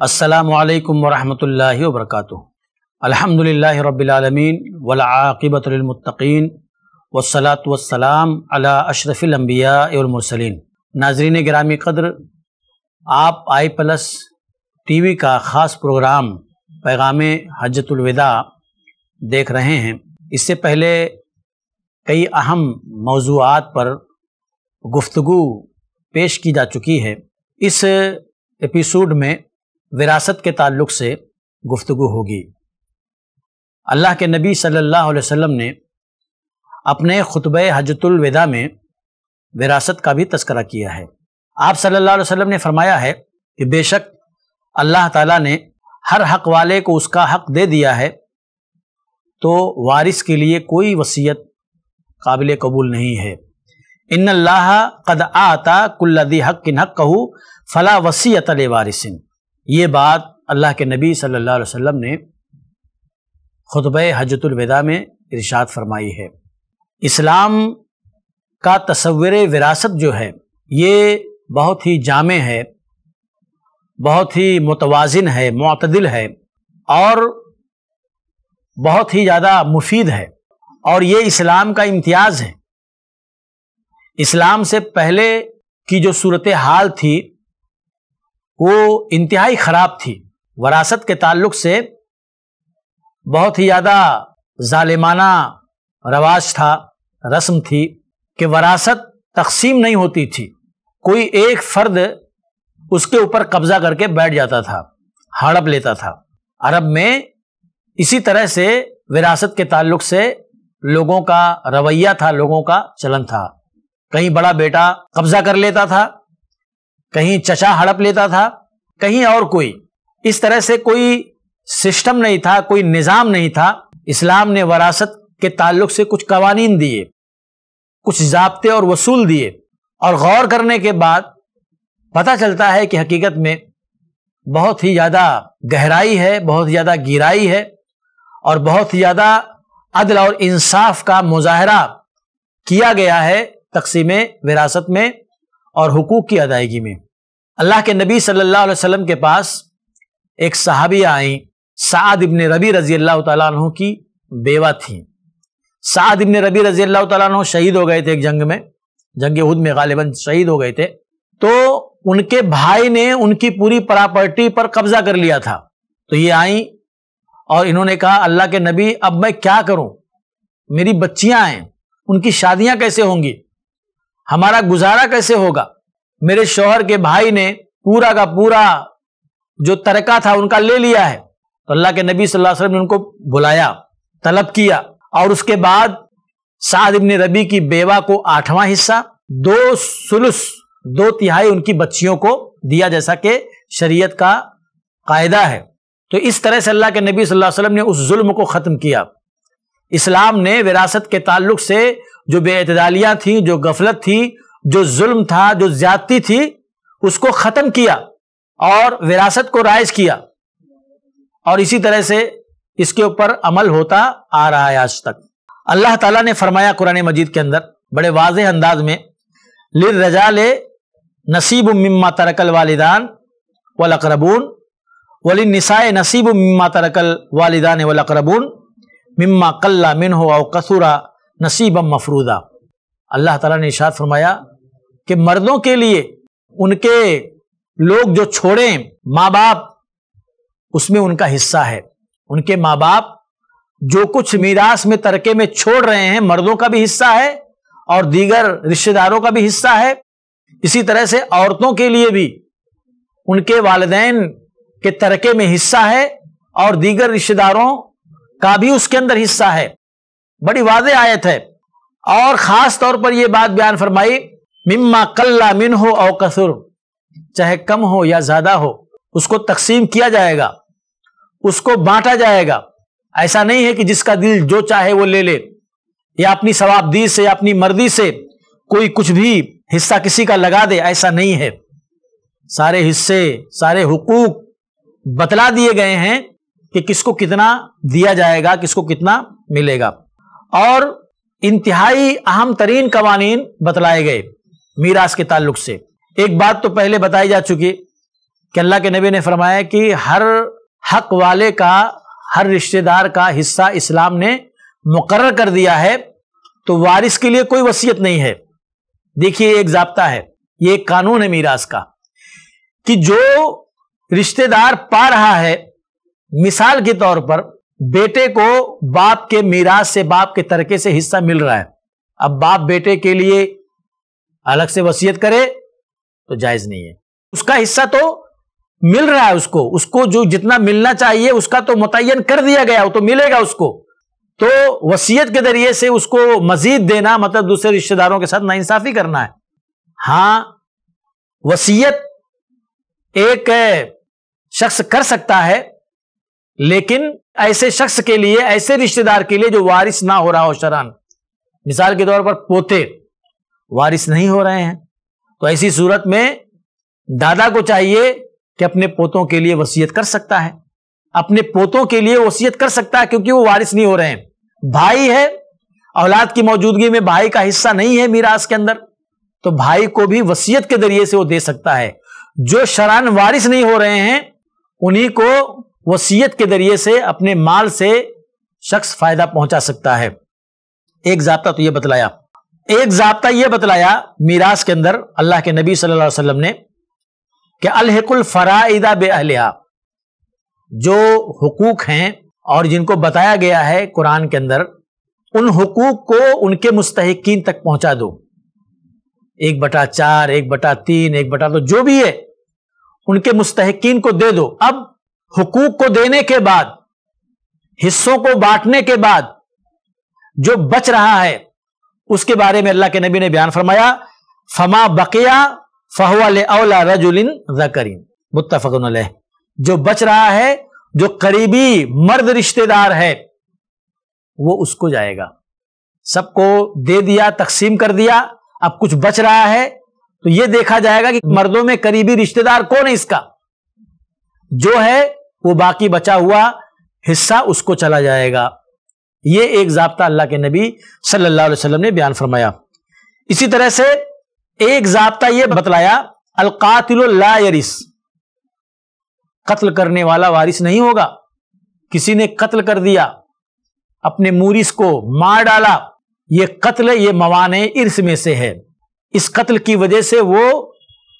अस्सलाम वालेकुम वरहमतुल्लाहि व बरकातुहू अल्हम्दुलिल्लाहि रब्बिल आलमीन वल आक़िबतु लिल मुत्तक़ीन वस्सलातु वस्सलाम अला अशरफिल अंबिया वल मुरसलीन नाजरीन गिरामी कदर आप आई प्लस टीवी का ख़ास प्रोग्राम पैगाम हजतुलविदा देख रहे हैं इससे पहले कई अहम मौजूद पर गुफ्तु पेश की जा चुकी है इस एपिसोड में विरासत के ताल्लुक से गुफ्तु होगी अल्लाह के नबी सल्लल्लाहु अलैहि वसल्लम ने अपने खुतब हजतुलविदा में विरासत का भी तस्करा किया है आप सल्लल्लाहु अलैहि वसल्लम ने फरमाया है कि बेशक अल्लाह ताला ने हर हक वाले को उसका हक दे दिया है तो वारिस के लिए कोई वसीयत काबिल कबूल नहीं है इन अल्लाह कद आता कुल्लदी हक किन हक कहू फला वसीयत अल वारिसन ये बात अल्लाह के नबी सल्लल्लाहु अलैहि वसल्लम ने खुतब हजतुलविदा में इरशाद फरमाई है इस्लाम का तस्वर विरासत जो है ये बहुत ही जाम है बहुत ही मुतवाजन है मतदिल है और बहुत ही ज़्यादा मुफीद है और ये इस्लाम का इम्तियाज़ है इस्लाम से पहले की जो सूरत हाल थी वो इंतहाई ख़राब थी वरासत के ताल्लुक से बहुत ही ज़्यादा ालिमाना रवाज था रस्म थी कि वरासत तकसीम नहीं होती थी कोई एक फ़र्द उसके ऊपर कब्ज़ा करके बैठ जाता था हड़प लेता था अरब में इसी तरह से विरासत के ताल्लुक से लोगों का रवैया था लोगों का चलन था कहीं बड़ा बेटा कब्जा कर लेता था कहीं चचा हड़प लेता था कहीं और कोई इस तरह से कोई सिस्टम नहीं था कोई निज़ाम नहीं था इस्लाम ने वरासत के ताल्लुक से कुछ कवानीन दिए कुछ जबते और वसूल दिए और गौर करने के बाद पता चलता है कि हकीकत में बहुत ही ज़्यादा गहराई है बहुत ज़्यादा गिराई है और बहुत ज़्यादा अदल और इंसाफ का मुजाहरा किया गया है तकसीम विरासत में और हकूक़ की अदायगी में अल्लाह के नबी सल्लल्लाहु अलैहि वसल्लम के पास एक सहाबी आई साद इबन रबी रजी अल्लाह तु की बेवा थी साद इबन रबी रजी अल्लाह तु शहीद हो गए थे एक जंग में जंग उद में गालिबा शहीद हो गए थे तो उनके भाई ने उनकी पूरी प्रॉपर्टी पर कब्जा कर लिया था तो ये आई और इन्होंने कहा अल्लाह के नबी अब मैं क्या करूं मेरी बच्चियां हैं उनकी शादियां कैसे होंगी हमारा गुजारा कैसे होगा मेरे शोहर के भाई ने पूरा का पूरा जो तरका था उनका ले लिया है तो अल्लाह के नबी सल्लल्लाहु अलैहि वसल्लम ने उनको बुलाया तलब किया और उसके बाद साद इबन रबी की बेवा को आठवां हिस्सा दो सुलुस दो तिहाई उनकी बच्चियों को दिया जैसा कि शरीयत का कायदा है तो इस तरह से अल्लाह के नबी सल्लल्लाहु अलैहि वसल्लम ने उस जुल्म को ख़त्म किया इस्लाम ने विरासत के ताल्लुक से जो बेअतदालियां थी जो गफलत थी जो जुल्म था जो ज्यादती थी उसको ख़त्म किया और विरासत को राइज किया और इसी तरह से इसके ऊपर अमल होता आ रहा है आज तक अल्लाह ताला ने फरमाया कुरान मजीद के अंदर बड़े वाज अंदाज में लिर रजा नसीब मम्मा तरकल वालिदान वलकरबून वली निसाए नसीब मिम्मा तरकल वालदा ने वलकरबून मिम्मा कल्ला मिन हो कसूरा नसीब मफरूदा अल्लाह ताला ने इशाद फरमाया कि मर्दों के लिए उनके लोग जो छोड़ें माँ बाप उसमें उनका हिस्सा है उनके माँ बाप जो कुछ मीरास में तरके में छोड़ रहे हैं मर्दों का भी हिस्सा है और दीगर रिश्तेदारों का भी हिस्सा है इसी तरह से औरतों के लिए भी उनके वालदेन के तरके में हिस्सा है और दीगर रिश्तेदारों का भी उसके अंदर हिस्सा है बड़ी वादे आयत है और ख़ास तौर पर यह बात बयान फरमाई मिम्मा कल्ला मिन हो और कसुर चाहे कम हो या ज़्यादा हो उसको तकसीम किया जाएगा उसको बांटा जाएगा ऐसा नहीं है कि जिसका दिल जो चाहे वो ले ले या अपनी सवाबदी से या अपनी मर्जी से कोई कुछ भी हिस्सा किसी का लगा दे ऐसा नहीं है सारे हिस्से सारे हुकूक बतला दिए गए हैं कि किसको कितना दिया जाएगा किसको कितना मिलेगा और इंतहाई अहम तरीन कवानी बतलाए गए मीरास के ताल्लुक से एक बात तो पहले बताई जा चुकी कि अल्लाह के नबी ने फरमाया कि हर हक वाले का हर रिश्तेदार का हिस्सा इस्लाम ने मुकर कर दिया है तो वारिस के लिए कोई वसीयत नहीं है देखिए एक जबता है ये एक कानून है मीरास का कि जो रिश्तेदार पा रहा है मिसाल के तौर पर बेटे को बाप के मीराज से बाप के तरके से हिस्सा मिल रहा है अब बाप बेटे के लिए अलग से वसीयत करे तो जायज नहीं है उसका हिस्सा तो मिल रहा है उसको उसको जो जितना मिलना चाहिए उसका तो मुतयन कर दिया गया वो तो मिलेगा उसको तो वसीयत के जरिए से उसको मजीद देना मतलब दूसरे रिश्तेदारों के साथ नाइंसाफी करना है हां वसीयत एक शख्स कर सकता है लेकिन ऐसे शख्स के लिए ऐसे रिश्तेदार के लिए जो वारिस ना हो रहा हो शरान मिसाल के तौर पर पोते वारिस नहीं हो रहे हैं तो ऐसी सूरत में दादा को चाहिए कि अपने पोतों के लिए वसीयत कर सकता है अपने पोतों के लिए वसीयत कर सकता है क्योंकि वो वारिस नहीं हो रहे हैं भाई है औलाद की मौजूदगी में भाई का हिस्सा नहीं है मीरास के अंदर तो भाई को भी वसीयत के जरिए से वो दे सकता है जो शरान वारिस नहीं हो रहे हैं उन्हीं को वसीयत के जरिए से अपने माल से शख्स फायदा पहुंचा सकता है एक जबता तो यह बतलाया एक जबता यह बतलाया मीरास के अंदर अल्लाह के नबी सल्लल्लाहु अलैहि वसल्लम ने कि अलहकुल फ़राइदा अहलिया जो हकूक हैं और जिनको बताया गया है कुरान के अंदर उन हकूक को उनके मुस्तकिन तक पहुंचा दो एक बटा चार एक बटा तीन एक बटा दो तो जो भी है उनके मुस्तकिन को दे दो अब हुकूक को देने के बाद हिस्सों को बांटने के बाद जो बच रहा है उसके बारे में अल्लाह के नबी ने बयान फरमाया फमा बकिया फहवाल अवला रजुलिन जकरीन मुतफन जो बच रहा है जो करीबी मर्द रिश्तेदार है वो उसको जाएगा सबको दे दिया तकसीम कर दिया अब कुछ बच रहा है तो ये देखा जाएगा कि मर्दों में करीबी रिश्तेदार कौन है इसका जो है वो बाकी बचा हुआ हिस्सा उसको चला जाएगा ये एक जाप्ता अल्लाह के नबी सल्लल्लाहु अलैहि वसल्लम ने बयान फरमाया इसी तरह से एक जाप्ता यह बतलाया अलकातिलरिस कत्ल करने वाला वारिस नहीं होगा किसी ने कत्ल कर दिया अपने मूरिस को मार डाला ये कत्ल ये मवान इर्स में से है इस कत्ल की वजह से वो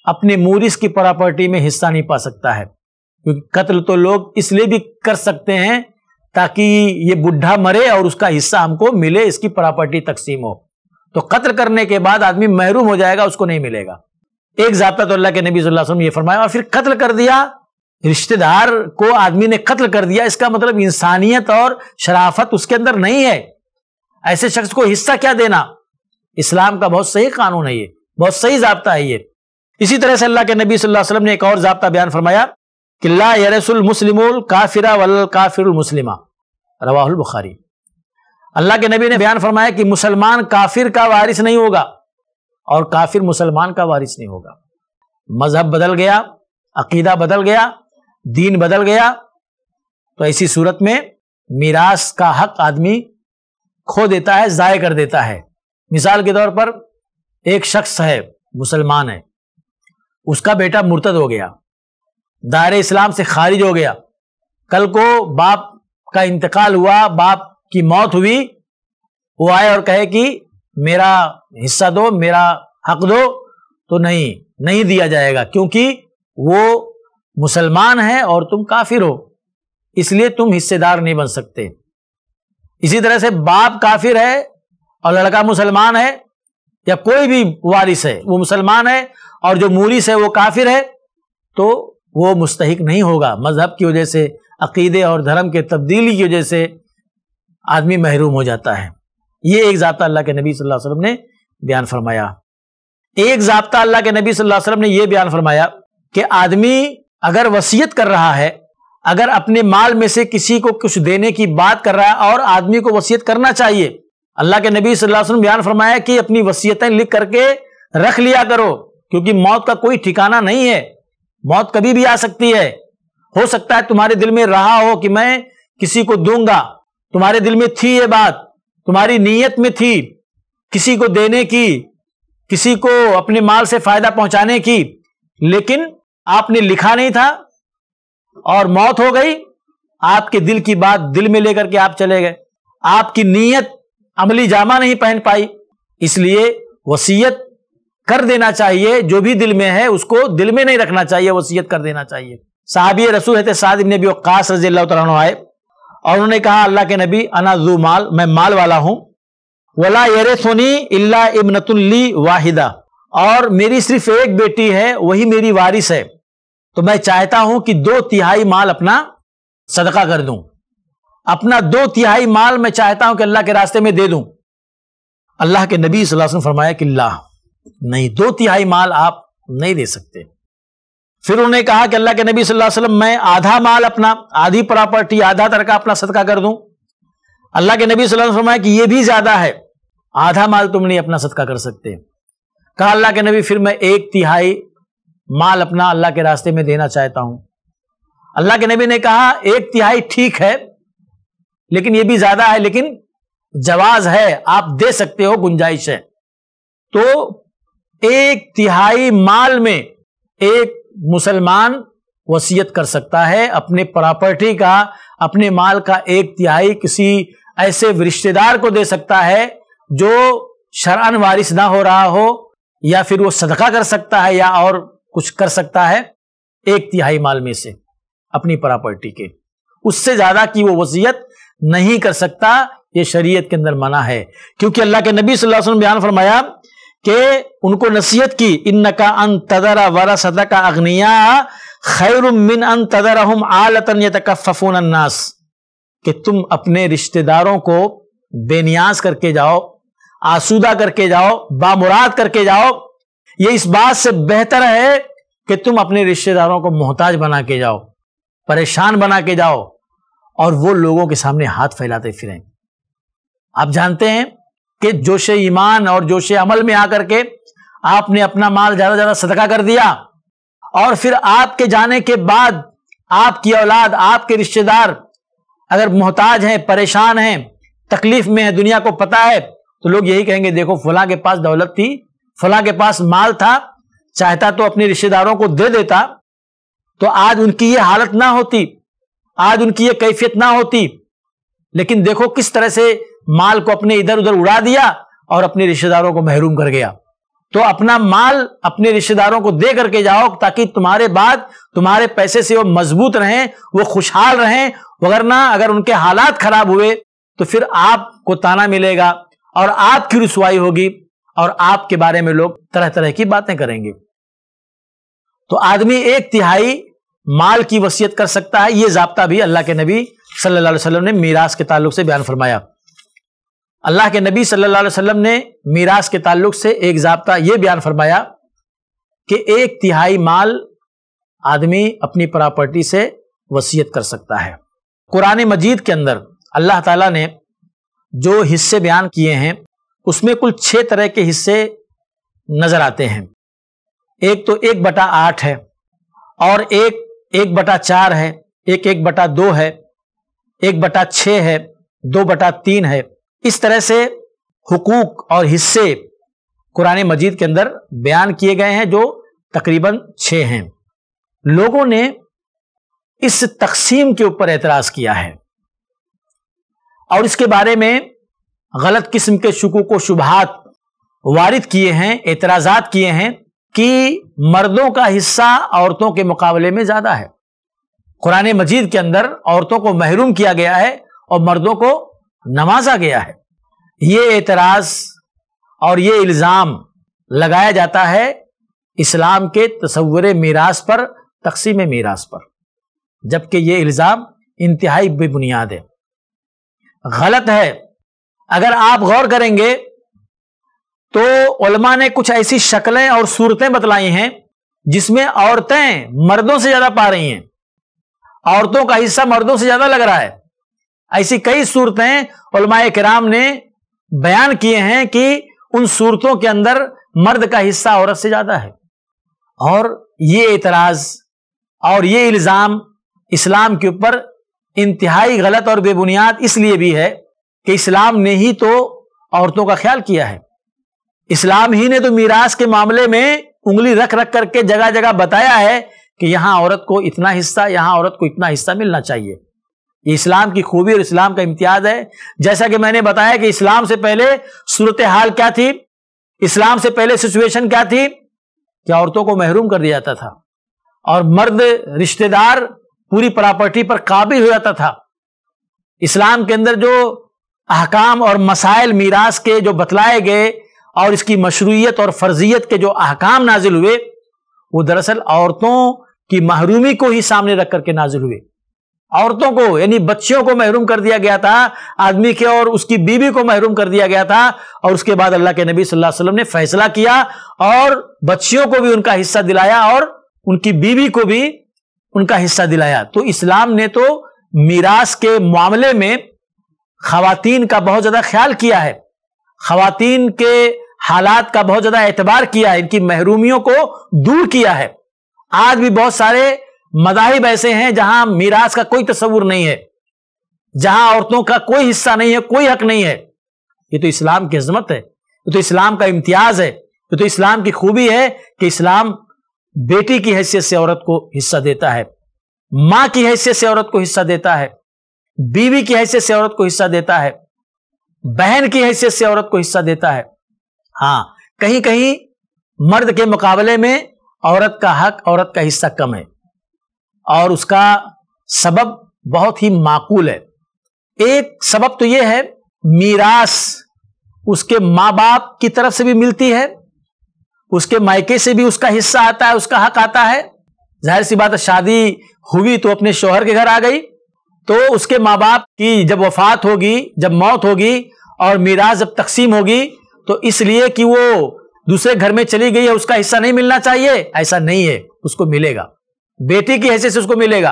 अपने मूरिस की प्रॉपर्टी में हिस्सा नहीं पा सकता है क्योंकि कत्ल तो लोग इसलिए भी कर सकते हैं ताकि ये बुढ़ा मरे और उसका हिस्सा हमको मिले इसकी प्रॉपर्टी तकसीम हो तो कत्ल करने के बाद आदमी महरूम हो जाएगा उसको नहीं मिलेगा एक जाता तो अल्लाह के नबी वसल्लम ये फरमाया और फिर कत्ल कर दिया रिश्तेदार को आदमी ने कत्ल कर दिया इसका मतलब इंसानियत और शराफत उसके अंदर नहीं है ऐसे शख्स को हिस्सा क्या देना इस्लाम का बहुत सही कानून है ये बहुत सही जबता है ये इसी तरह से अल्लाह के नबी वसल्लम ने एक और जबता बयान फरमाया कि ला यरसुल मुस्लिमुल काफिरा वल काफिर मुस्लिम रवाहुल बुखारी अल्लाह के नबी ने बयान फरमाया कि मुसलमान काफिर का वारिस नहीं होगा और काफिर मुसलमान का वारिस नहीं होगा मजहब बदल गया अकीदा बदल गया दीन बदल गया तो ऐसी सूरत में मीरास का हक आदमी खो देता है ज़ाय कर देता है मिसाल के तौर पर एक शख्स है मुसलमान है उसका बेटा मुर्तद हो गया दायरे इस्लाम से खारिज हो गया कल को बाप का इंतकाल हुआ बाप की मौत हुई वो आए और कहे कि मेरा हिस्सा दो मेरा हक दो तो नहीं नहीं दिया जाएगा क्योंकि वो मुसलमान है और तुम काफिर हो इसलिए तुम हिस्सेदार नहीं बन सकते इसी तरह से बाप काफिर है और लड़का मुसलमान है या कोई भी वारिस है वो मुसलमान है और जो मूरिस है वो काफिर है तो वो मुस्तक नहीं होगा मजहब की वजह से अकीदे और धर्म के तब्दीली की वजह से आदमी महरूम हो जाता है ये एक जबता अल्लाह के नबी सल्लल्लाहु अलैहि वसल्लम ने बयान फरमाया एक जबता अल्लाह के नबी सल्लल्लाहु अलैहि वसल्लम ने यह बयान फरमाया कि आदमी अगर वसीयत कर रहा है अगर अपने माल में से किसी को कुछ देने की बात कर रहा है और आदमी को वसीयत करना चाहिए अल्लाह के नबी सल्लल्लाहु अलैहि वसल्लम बयान फरमाया कि अपनी वसीयतें लिख करके रख लिया करो क्योंकि मौत का कोई ठिकाना नहीं है मौत कभी भी आ सकती है हो सकता है तुम्हारे दिल में रहा हो कि मैं किसी को दूंगा तुम्हारे दिल में थी ये बात तुम्हारी नीयत में थी किसी को देने की किसी को अपने माल से फायदा पहुंचाने की लेकिन आपने लिखा नहीं था और मौत हो गई आपके दिल की बात दिल में लेकर के आप चले गए आपकी नीयत अमली जामा नहीं पहन पाई इसलिए वसीयत कर देना चाहिए जो भी दिल में है उसको दिल में नहीं रखना चाहिए वसीयत कर देना चाहिए साहब रसूल है साद इबन भी वक्स रजी अल्लाह आए और उन्होंने कहा अल्लाह के नबी अना जू माल मैं माल वाला हूं वला यर सोनी इल्ला इबनतुल्ली वाहिदा और मेरी सिर्फ एक बेटी है वही मेरी वारिस है तो मैं चाहता हूं कि दो तिहाई माल अपना सदका कर दूं अपना दो तिहाई माल मैं चाहता हूं कि अल्लाह के रास्ते में दे दूं अल्लाह के नबी वसल्लम फरमाया कि ला नहीं दो तिहाई माल आप नहीं दे सकते फिर उन्होंने कहा कि अल्लाह के नबी सल्लल्लाहु अलैहि वसल्लम मैं आधा माल अपना आधी प्रॉपर्टी आधा तरका अपना सदका कर दूं अल्लाह के नबी सल्लल्लाहु अलैहि वसल्लम फरमाया कि ये भी ज्यादा है आधा माल तुम नहीं अपना सदका कर सकते कहा अल्लाह के नबी फिर मैं एक तिहाई माल अपना अल्लाह के रास्ते में देना चाहता हूं अल्लाह के नबी ने कहा एक तिहाई ठीक है लेकिन यह भी ज्यादा है लेकिन जवाज है आप दे सकते हो गुंजाइश है तो एक तिहाई माल में एक मुसलमान वसीयत कर सकता है अपने प्रॉपर्टी का अपने माल का एक तिहाई किसी ऐसे रिश्तेदार को दे सकता है जो शरण वारिस ना हो रहा हो या फिर वो सदका कर सकता है या और कुछ कर सकता है एक तिहाई माल में से अपनी प्रॉपर्टी के उससे ज्यादा की वो वसीयत नहीं कर सकता ये शरीयत के अंदर मना है क्योंकि अल्लाह के नबी सल्लल्लाहु अलैहि वसल्लम बयान फरमाया कि उनको नसीहत की इन का अन तदरा वरा सदा का अग्निया खैर मिन अन तदरहम आलतन यतकफफून अन्नास कि तुम अपने रिश्तेदारों को बेनियाज करके जाओ आसूदा करके जाओ बामुराद करके जाओ ये इस बात से बेहतर है कि तुम अपने रिश्तेदारों को मोहताज बना के जाओ परेशान बना के जाओ और वो लोगों के सामने हाथ फैलाते फिरें आप जानते हैं कि जोश ईमान और जोश अमल में आकर के आपने अपना माल ज्यादा ज्यादा सदका कर दिया और फिर आपके जाने के बाद आपकी औलाद आपके रिश्तेदार अगर मोहताज हैं परेशान हैं तकलीफ में है दुनिया को पता है तो लोग यही कहेंगे देखो फला के पास दौलत थी फला के पास माल था चाहता तो अपने रिश्तेदारों को दे देता तो आज उनकी ये हालत ना होती आज उनकी ये कैफियत ना होती लेकिन देखो किस तरह से माल को अपने इधर उधर उड़ा दिया और अपने रिश्तेदारों को महरूम कर गया तो अपना माल अपने रिश्तेदारों को दे करके जाओ ताकि तुम्हारे बाद तुम्हारे पैसे से वो मजबूत रहें वो खुशहाल रहें वगरना अगर उनके हालात खराब हुए तो फिर आपको ताना मिलेगा और आपकी रसवाई होगी और आपके बारे में लोग तरह तरह की बातें करेंगे तो आदमी एक तिहाई माल की वसीयत कर सकता है ये जबता भी अल्लाह के नबी सल्लल्लाहु अलैहि वसल्लम ने मीरास के ताल्लुक से बयान फरमाया अल्लाह के नबी सल्लल्लाहु अलैहि वसल्लम ने मीरास के ताल्लुक से एक जबता ये बयान फरमाया कि एक तिहाई माल आदमी अपनी प्रॉपर्टी से वसीयत कर सकता है कुरान मजीद के अंदर अल्लाह ताला ने जो हिस्से बयान किए हैं उसमें कुल छह तरह के हिस्से नज़र आते हैं एक तो एक बटा आठ है और एक एक बटा चार है एक एक बटा दो है एक बटा छ है दो बटा तीन है इस तरह से हुकूक और हिस्से कुरान मजीद के अंदर बयान किए गए हैं जो तकरीबन छ हैं लोगों ने इस तकसीम के ऊपर एतराज़ किया है और इसके बारे में गलत किस्म के शकूक व शुबहत वारिद किए हैं एतराज़ात किए हैं कि मर्दों का हिस्सा औरतों के मुकाबले में ज्यादा है कुरान मजीद के अंदर औरतों को महरूम किया गया है और मर्दों को नवाजा गया है ये एतराज और ये इल्ज़ाम लगाया जाता है इस्लाम के तस्वर मीरास पर तकसीम मीरास पर जबकि ये इल्ज़ाम इंतहाई बेबुनियाद है गलत है अगर आप गौर करेंगे तो उलमा ने कुछ ऐसी शक्लें और सूरतें बतलाई हैं जिसमें औरतें मर्दों से ज्यादा पा रही हैं औरतों का हिस्सा मर्दों से ज्यादा लग रहा है ऐसी कई सूरतें उलमाए कराम ने बयान किए हैं कि उन सूरतों के अंदर मर्द का हिस्सा औरत से ज्यादा है और ये एतराज और ये इल्ज़ाम इस्लाम के ऊपर इंतहाई गलत और बेबुनियाद इसलिए भी है कि इस्लाम ने ही तो औरतों का ख्याल किया है इस्लाम ही ने तो मीरास के मामले में उंगली रख रख करके जगह जगह बताया है कि यहां औरत को इतना हिस्सा यहां औरत को इतना हिस्सा मिलना चाहिए ये इस्लाम की खूबी और इस्लाम का इम्तियाज है जैसा कि मैंने बताया कि इस्लाम से पहले सूरत हाल क्या थी इस्लाम से पहले सिचुएशन क्या थी कि औरतों को महरूम कर दिया जाता था और मर्द रिश्तेदार पूरी प्रॉपर्टी पर काबिल हो जाता था इस्लाम के अंदर जो अहकाम और मसाइल मीरास के जो बतलाए गए और इसकी मशरूत और फर्जियत के जो अहकाम नाजिल हुए वो दरअसल औरतों की महरूमी को ही सामने रख करके नाजिल हुए औरतों को यानी बच्चियों को महरूम कर दिया गया था आदमी के और उसकी बीवी को महरूम कर दिया गया था और उसके बाद अल्लाह के नबी सल्लल्लाहु अलैहि वसल्लम ने फैसला किया और बच्चियों को भी उनका हिस्सा दिलाया और उनकी बीवी को भी उनका हिस्सा दिलाया तो इस्लाम ने तो मीरास के मामले में खातन का बहुत ज्यादा ख्याल किया है खातन के हालात का बहुत ज्यादा एतबार किया है इनकी महरूमियों को दूर किया है आज भी बहुत सारे मदाहिब ऐसे हैं जहां मीरास का कोई तस्वूर नहीं है जहां औरतों का कोई हिस्सा नहीं है कोई हक नहीं है ये तो इस्लाम की अजमत है ये तो इस्लाम का इम्तियाज है ये तो इस्लाम की खूबी है कि इस्लाम बेटी की हैसियत से औरत को हिस्सा देता है मां की हैसियत से औरत को हिस्सा देता है बीवी की हैसियत से औरत को हिस्सा देता है बहन की हैसियत से औरत को हिस्सा देता है हाँ कहीं कहीं मर्द के मुकाबले में औरत का हक औरत का हिस्सा कम है और उसका सबब बहुत ही माकूल है एक सबब तो यह है मीरास उसके माँ बाप की तरफ से भी मिलती है उसके मायके से भी उसका हिस्सा आता है उसका हक आता है जाहिर सी बात है शादी हुई तो अपने शोहर के घर आ गई तो उसके माँ बाप की जब वफात होगी जब मौत होगी और मीरास जब तकसीम होगी तो इसलिए कि वो दूसरे घर में चली गई है उसका हिस्सा नहीं मिलना चाहिए ऐसा नहीं है उसको मिलेगा बेटी की हैसियत से उसको मिलेगा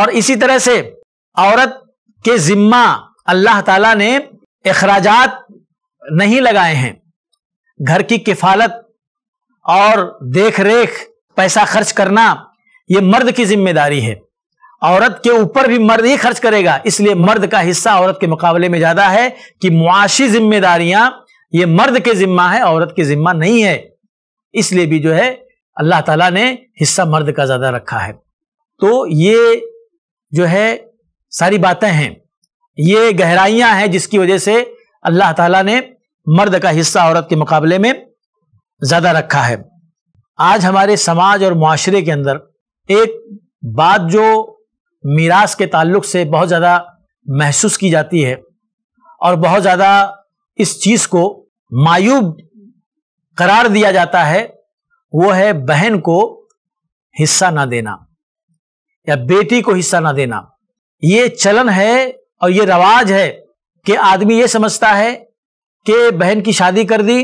और इसी तरह से औरत के जिम्मा अल्लाह ताला ने अखराजात नहीं लगाए हैं घर की किफालत और देख रेख पैसा खर्च करना ये मर्द की जिम्मेदारी है औरत के ऊपर भी मर्द ही खर्च करेगा इसलिए मर्द का हिस्सा औरत के मुकाबले में ज्यादा है कि मुआशी जिम्मेदारियां ये मर्द के जिम्मा है औरत के जिम्मा नहीं है इसलिए भी जो है अल्लाह ताला ने हिस्सा मर्द का ज़्यादा रखा है तो ये जो है सारी बातें हैं ये गहराइयां हैं जिसकी वजह से अल्लाह ताला ने मर्द का हिस्सा औरत के मुकाबले में ज़्यादा रखा है आज हमारे समाज और माशरे के अंदर एक बात जो मीरास के ताल्लुक से बहुत ज़्यादा महसूस की जाती है और बहुत ज़्यादा इस चीज़ को मायूब करार दिया जाता है वो है बहन को हिस्सा ना देना या बेटी को हिस्सा ना देना ये चलन है और ये रवाज है कि आदमी ये समझता है कि बहन की शादी कर दी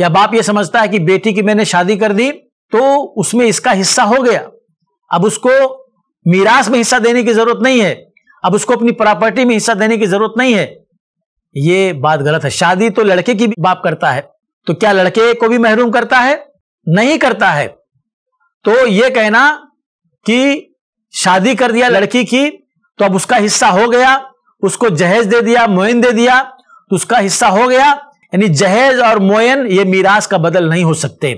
या बाप ये समझता है कि बेटी की मैंने शादी कर दी तो उसमें इसका हिस्सा हो गया अब उसको मीरास में हिस्सा देने की जरूरत नहीं है अब उसको अपनी प्रॉपर्टी में हिस्सा देने की जरूरत नहीं है ये बात गलत है शादी तो लड़के की भी बाप करता है तो क्या लड़के को भी महरूम करता है नहीं करता है तो ये कहना कि शादी कर दिया लड़की की तो अब उसका हिस्सा हो गया उसको जहेज दे दिया मोइन दे दिया तो उसका हिस्सा हो गया यानी जहेज और मोयन ये मीरास का बदल नहीं हो सकते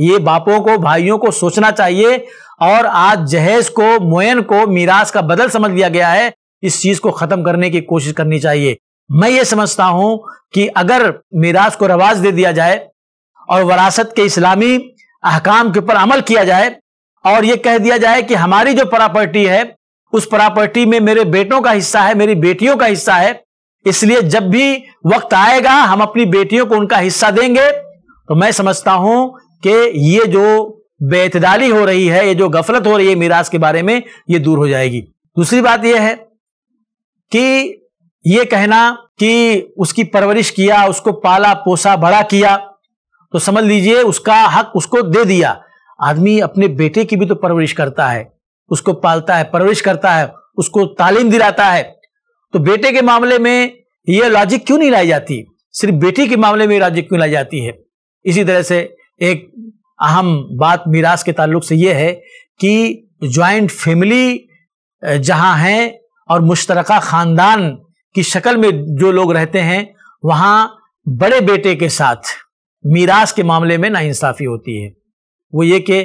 ये बापों को भाइयों को सोचना चाहिए और आज जहेज को मोयन को मीरास का बदल समझ लिया गया है इस चीज को खत्म करने की कोशिश करनी चाहिए मैं ये समझता हूं कि अगर मीरास को रवाज दे दिया जाए और वरासत के इस्लामी अहकाम के ऊपर अमल किया जाए और ये कह दिया जाए कि हमारी जो प्रॉपर्टी है उस प्रॉपर्टी में मेरे बेटों का हिस्सा है मेरी बेटियों का हिस्सा है इसलिए जब भी वक्त आएगा हम अपनी बेटियों को उनका हिस्सा देंगे तो मैं समझता हूं कि ये जो बेतदाली हो रही है ये जो गफलत हो रही है मीरास के बारे में ये दूर हो जाएगी दूसरी बात यह है कि ये कहना कि उसकी परवरिश किया उसको पाला पोसा बड़ा किया तो समझ लीजिए उसका हक उसको दे दिया आदमी अपने बेटे की भी तो परवरिश करता है उसको पालता है परवरिश करता है उसको तालीम दिलाता है तो बेटे के मामले में यह लॉजिक क्यों नहीं लाई जाती सिर्फ बेटी के मामले में लॉजिक क्यों लाई जाती है इसी तरह से एक अहम बात मीरास के ताल्लुक से यह है कि ज्वाइंट फैमिली जहां है और मुश्तरका ख़ानदान की शक्ल में जो लोग रहते हैं वहां बड़े बेटे के साथ मीरास के मामले में नाइंसाफ़ी होती है वो ये कि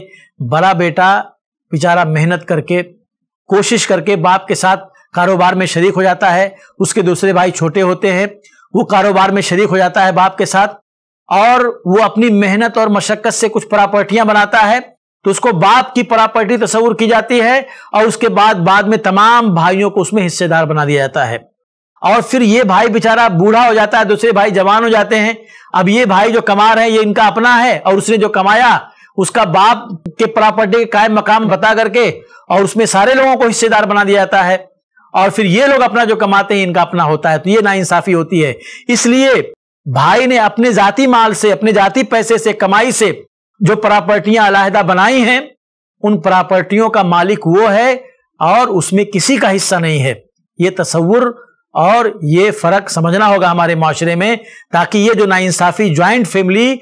बड़ा बेटा बेचारा मेहनत करके कोशिश करके बाप के साथ कारोबार में शरीक हो जाता है उसके दूसरे भाई छोटे होते हैं वो कारोबार में शरीक हो जाता है बाप के साथ और वो अपनी मेहनत और मशक्क़त से कुछ प्रॉपर्टियां बनाता है तो उसको बाप की प्रॉपर्टी तस्वूर की जाती है और उसके बाद बाद में तमाम भाइयों को उसमें हिस्सेदार बना दिया जाता है और फिर ये भाई बेचारा बूढ़ा हो जाता है दूसरे तो भाई जवान हो जाते हैं अब ये भाई जो कमा रहे हैं ये इनका अपना है और उसने जो कमाया उसका बाप के प्रॉपर्टी के कायम मकाम बता करके और उसमें सारे लोगों को हिस्सेदार बना दिया जाता है और फिर ये लोग अपना जो कमाते हैं इनका अपना होता है तो ये नाइंसाफी होती है इसलिए भाई ने अपने जाति माल से अपने जाति पैसे से कमाई से जो प्रॉपर्टियां अलाहदा बनाई हैं उन प्रॉपर्टियों का मालिक वो है और उसमें किसी का हिस्सा नहीं है ये तस्वुर और ये फ़र्क समझना होगा हमारे माशरे में ताकि ये जो नाइंसाफ़ी ज्वाइंट फैमिली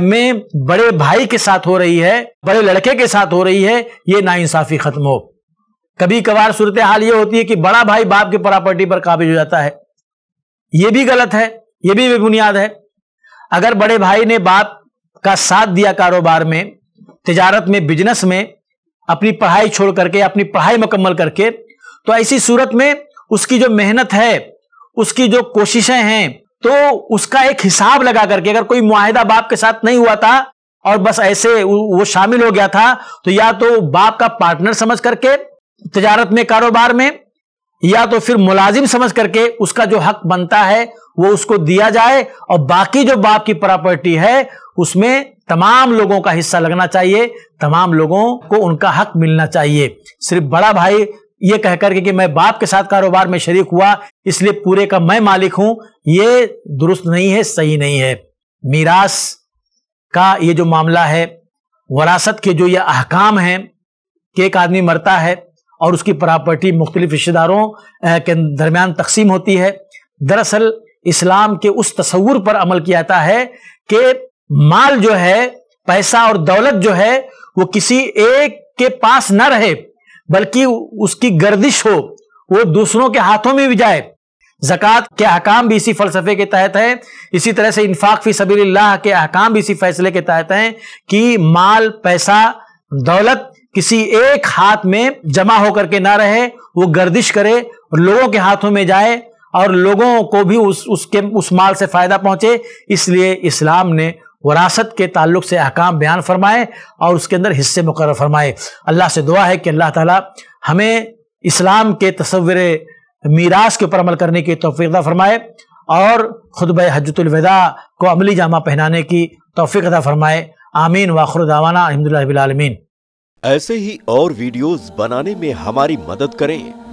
में बड़े भाई के साथ हो रही है बड़े लड़के के साथ हो रही है ये नाइंसाफ़ी ख़त्म हो कभी कभार सूरत हाल ये होती है कि बड़ा भाई बाप की प्रॉपर्टी पर काबिज हो जाता है ये भी गलत है ये भी बेबुनियाद है अगर बड़े भाई ने बाप का साथ दिया कारोबार में तजारत में बिजनेस में अपनी पढ़ाई छोड़ करके अपनी पढ़ाई मुकम्मल करके तो ऐसी सूरत में उसकी जो मेहनत है उसकी जो कोशिशें हैं तो उसका एक हिसाब लगा करके अगर कोई मुआहिदा बाप के साथ नहीं हुआ था और बस ऐसे वो शामिल हो गया था तो या तो बाप का पार्टनर समझ करके तजारत में कारोबार में या तो फिर मुलाजिम समझ करके उसका जो हक बनता है वो उसको दिया जाए और बाकी जो बाप की प्रॉपर्टी है उसमें तमाम लोगों का हिस्सा लगना चाहिए तमाम लोगों को उनका हक मिलना चाहिए सिर्फ बड़ा भाई ये कह करके कि मैं बाप के साथ कारोबार में शरीक हुआ इसलिए पूरे का मैं मालिक हूं ये दुरुस्त नहीं है सही नहीं है मीरास का ये जो मामला है वरासत के जो ये अहकाम हैं कि एक आदमी मरता है और उसकी प्रॉपर्टी मुख्तलिफ रिश्तेदारों के दरमियान तकसीम होती है दरअसल इस्लाम के उस तस्वूर पर अमल किया जाता है कि माल जो है पैसा और दौलत जो है वो किसी एक के पास ना रहे बल्कि उसकी गर्दिश हो वो दूसरों के हाथों में भी जाए जक़ात के अहकाम भी इसी फलसफे के तहत है इसी तरह से इन्फाक फी सबील्लाह के अहकाम भी इसी फैसले के तहत हैं कि माल पैसा दौलत किसी एक हाथ में जमा होकर के ना रहे वो गर्दिश करे और लोगों के हाथों में जाए और लोगों को भी उस उसके उस माल से फ़ायदा पहुंचे इसलिए इस्लाम ने वरासत के ताल्लुक से अहकाम बयान फरमाए और उसके अंदर हिस्से मुकर फरमाए अल्लाह से दुआ है कि अल्लाह ताला हमें इस्लाम के तस्वर मीरास के ऊपर अमल करने की तोफ़ीदा फरमाए और खुतब हजतुलविदा को अमली जामा पहनाने की तोफीकदा फरमाए आमीन वाखर अहमदिल्लामीन ऐसे ही और वीडियोस बनाने में हमारी मदद करें